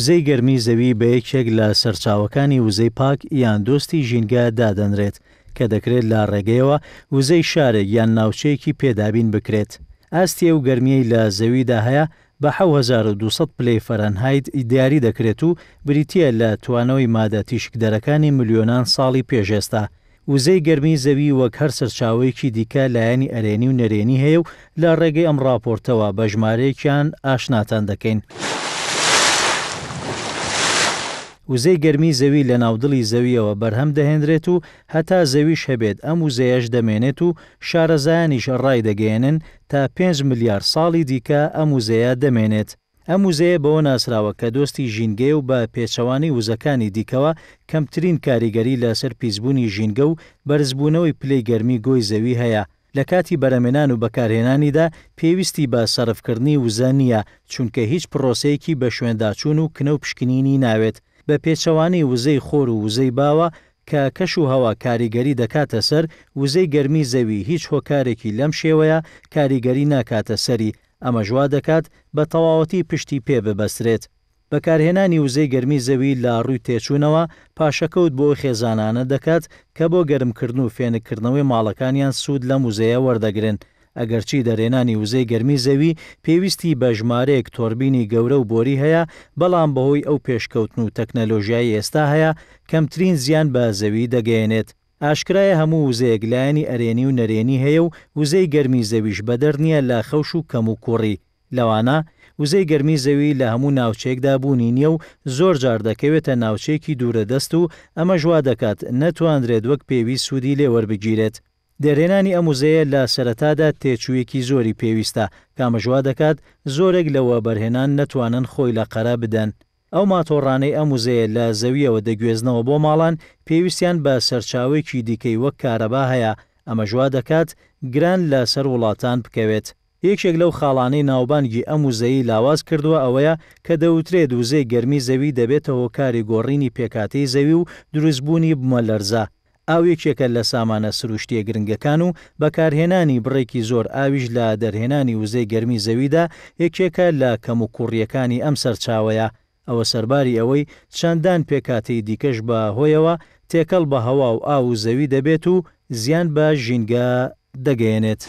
بزەی گەرمی زەوی بە یەکێک لە سەرچاوەکانی وزەی پاک یان دۆستی ژینگە دادەنرێت کە دەکرێت لا ڕێگەیەوە وزەی شارێک یان ناوچەیەکی پێدابین بکرێت. ئاستیە و گەرمیەی لە زەویدا هەیە بە 1200 پلی فەرەنهایت دیاری دەکرێت و بریتە لە توانەوەی مادە تیشکدەرەکانی ملیۆنان ساڵی پێشێستا. وزەی گەرمی زەوی وەک هەر سەرچاوەیەکی دیکە لایەنی ئەرێنی و نەرێنی هەیە و لە ڕێگەی ئەم راپۆرتەوە بە ژمارەیەکیان ئاشناتان دەکەین. وزەی گەرمی زەوی لە ناودڵی زەویەوە بەرهەم دەهێنرێت و هەتا زەویش هەبێت ئەم وزەیەش دەمێنێت و شارەزایانیش ڕای دەگەێنن تا 5 ملیار ساڵی دیکە ئەم وزەیە دەمێنێت. ئەم وزەیە بەوە ناسراوە کە دۆستی ژینگە و بە پێچەوانی وزەکانی دیکەوە کەمترین کاریگەری لەسەر پیسبوونی ژینگە و بەرزبوونەوەی پلەی گەرمی گۆی زەوی هەیە. لە کاتی بەرەمێنان و بەکارهێنانیدا پێویستی بە سەرفکردنی وزە نییە چونکە هیچ پرۆسەیەکی بە شوێنداچوون و کنە و پشکنینی ناوێت بە پێچەوانی وزەی خۆر و وزەی باوە کە کەش و هەوا کاریگەری دەکاتە سەر وزەی گەرمی زەوی هیچ هۆکارێکی لەم شێوەیە کاریگەری ناکاتە سەری ئەمە ژوا دەکات بە تەواوەتی پشتی پێ ببەسرێت. بەکارهێنانی وزەی گەرمی زەوی لا ڕووی تێچوونەوە پاشەکەوت بۆ خێزانانە دەکات کە بۆ گەرمکردن و فێنکردنەوەی ماڵەکانیان سوود لە موزەیە وەردەگرن. ئەگەرچی دەرێنانی وزەی گەرمی زەوی پێویستی بە ژمارەیەک تۆربینی گەورە و بۆری هەیە بەڵام بەهۆی ئەو پێشکەوتن و تەکنەلۆژیای ئێستا هەیە کەمترین زیان بە زەوی دەگەێنێت. ئاشکرایە هەموو وزەیەک لایەنی ئەرێنی و نەرێنی هەیە و وزەی گەرمی زەویش بەدەر نییە لە خەوش و کەم و کوڕی. لەوانە وزەی گەرمی زەوی لە هەموو ناوچێکدا بوونی نییە و زۆر جار دەکەوێتە ناوچێکی دوورەدەست و ئەمە ژوا دەکات نەتواندرێت وەک پێوی سوودی لێوەربگیرێت. دەرێنانی ئەموزەیە لە سەرەتادا تێچوویەکی زۆری پێویستە کامەژوا دەکات زۆرێک لەوە بەرهێنان نەتوانن خۆی لە قەرە بدەن. ئەو ماتۆڕانەی ئەموزەیە لە زەویەوە دەگوێزنەوە بۆ ماڵان پێویستیان بە سەرچاوێکی دیکەی وەک کارەبا هەیە ئەمەژوا دەکات گران لە سەر وڵاتان بکەوێت. یەکێک لەو خاڵانەی ناوبانگی ئەموزەی لاواز کردووە ئەوەیە کە دەوترێ دووزەی گەرمی زەوی دەبێتەوە کاری گۆڕینی پێکاتی زەوی و دروستبوونی بمە لەرزە ئاوێکێکە لە سامانە سروشتیە گرنگەکان و بەکارهێنانی بڕێکی زۆر ئاویش لە دەرهێنانی وزەی گەرمی زەویدا یەکێکە لە کەم و کوڕیەکانی ئەم سەرچاوەیە ئەوە سەرباری ئەوەی چەندان پێکاتی دیکەش بە هۆیەوە تێکەڵ بە هەوا و ئاو زەوی دەبێت و زیان بە ژینگە دەگەێنێت.